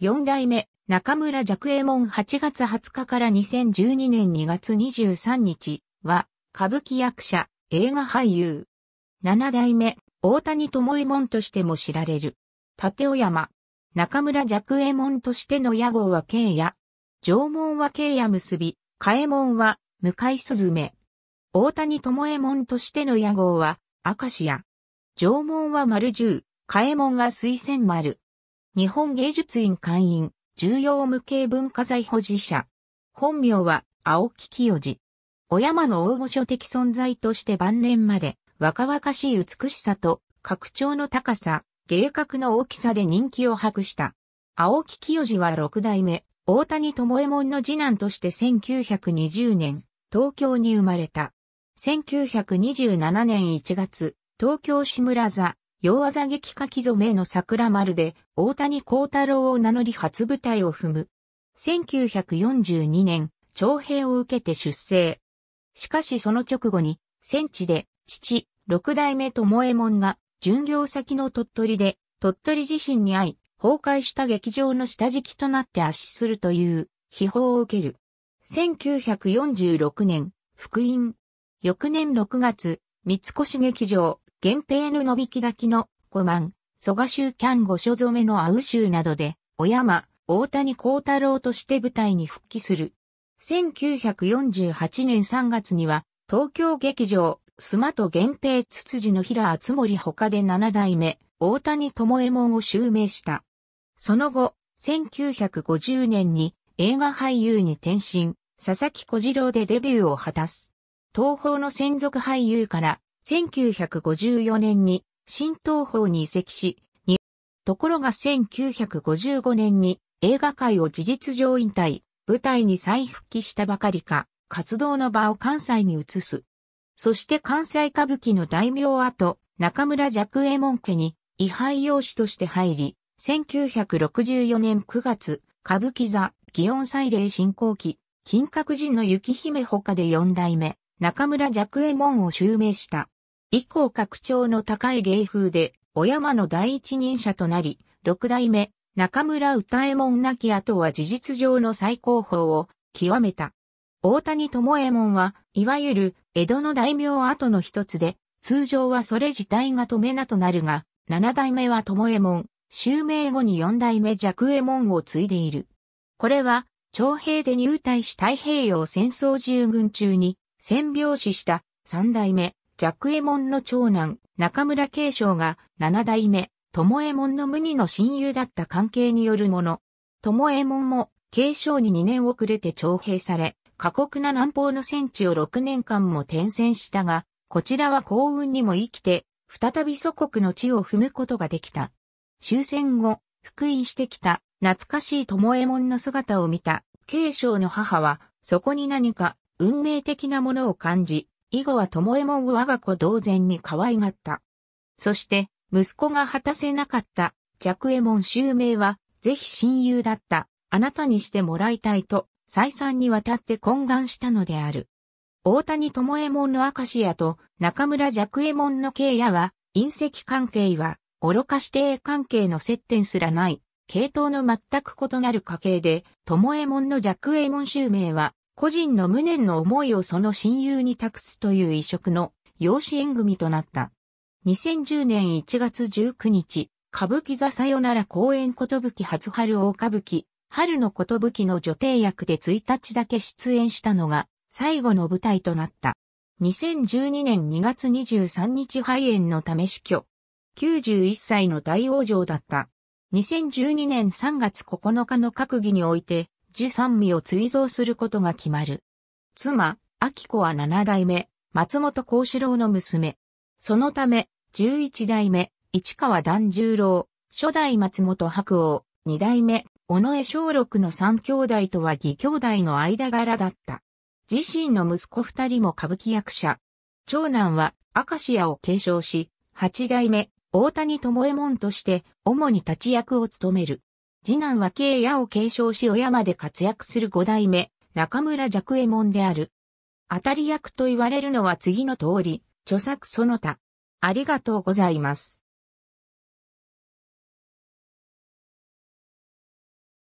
4代目、中村若右衛門8月20日から2012年2月23日は、歌舞伎役者、映画俳優。7代目、大谷智右衛門としても知られる。立尾山、中村若右衛門としての屋号は慶也。縄文は慶也結び、嘉右衛門は、向井ずめ。大谷智右衛門としての屋号は、明石屋。縄文は丸十、嘉右衛門は水仙丸。日本芸術院会員、重要無形文化財保持者。本名は青木清治。小山の大御所的存在として晩年まで若々しい美しさと格調の高さ、芸格の大きさで人気を博した。青木清治は六代目、大谷智右衛門の次男として1920年、東京に生まれた。1927年1月、東京志村座、洋技劇書き染めの桜丸で、大谷幸太郎を名乗り初舞台を踏む。1942年、徴兵を受けて出征。しかしその直後に、戦地で、父、六代目ともえもんが、巡業先の鳥取で、鳥取地震に遭い、崩壊した劇場の下敷きとなって圧死するという、秘宝を受ける。1946年、福音。翌年6月、三越劇場、源平の伸びききの五万、蘇我州キャン御所染めのウ州などで、小山、大谷幸太郎として舞台に復帰する。1948年3月には、東京劇場、スマと源平つつじの平厚森他で7代目、大谷智右衛門を襲名した。その後、1950年に映画俳優に転身、佐々木小次郎でデビューを果たす。東宝の専属俳優から1954年に新東宝に移籍し、に、ところが1955年に映画界を事実上引退、舞台に再復帰したばかりか、活動の場を関西に移す。そして関西歌舞伎の大名跡、中村若右衛門家に、位牌養子として入り、1964年9月、歌舞伎座、祇園祭礼振興期、金閣寺の雪姫他で4代目、中村若右衛門を襲名した。以降拡張の高い芸風で、お山の第一人者となり、六代目、中村歌右衛門亡き後は事実上の最高峰を極めた。大谷智右衛門は、いわゆる江戸の大名跡の一つで、通常はそれ自体が止めなとなるが、七代目は智右衛門、襲名後に四代目弱右衛門を継いでいる。これは、徴兵で入隊し太平洋戦争従軍中に、戦病死した三代目、ジャクエモンの長男、中村慶章が七代目、友右衛門の無二の親友だった関係によるもの。友右衛門も慶章に2年遅れて徴兵され、過酷な南方の戦地を6年間も転戦したが、こちらは幸運にも生きて、再び祖国の地を踏むことができた。終戦後、復員してきた懐かしい友右衛門の姿を見た、慶章の母は、そこに何か運命的なものを感じ、以後は友右衛門を我が子同然に可愛がった。そして、息子が果たせなかった若右衛門襲名は、ぜひ親友だった、あなたにしてもらいたいと、再三にわたって懇願したのである。大谷友右衛門の明石屋と中村若右衛門の慶也は、隕石関係は、愚か指定関係の接点すらない、系統の全く異なる家系で、友右衛門の若右衛門襲名は、個人の無念の思いをその親友に託すという異色の養子縁組となった。2010年1月19日、歌舞伎座さよなら公演ことぶき初春大歌舞伎、春のことぶきの女帝役で1日だけ出演したのが最後の舞台となった。2012年2月23日肺炎のため死去。91歳の大往生だった。2012年3月9日の閣議において、十三味を追贈することが決まる。妻、秋子は七代目、松本幸四郎の娘。そのため、十一代目、市川團十郎、初代松本白王、二代目、尾上小六の三兄弟とは義兄弟の間柄だった。自身の息子二人も歌舞伎役者。長男は、明石屋を継承し、八代目、大谷智右衛門として、主に立役を務める。次男は慶也を継承し親まで活躍する五代目、中村若右衛門である。当たり役と言われるのは次の通り、著作その他。ありがとうございます。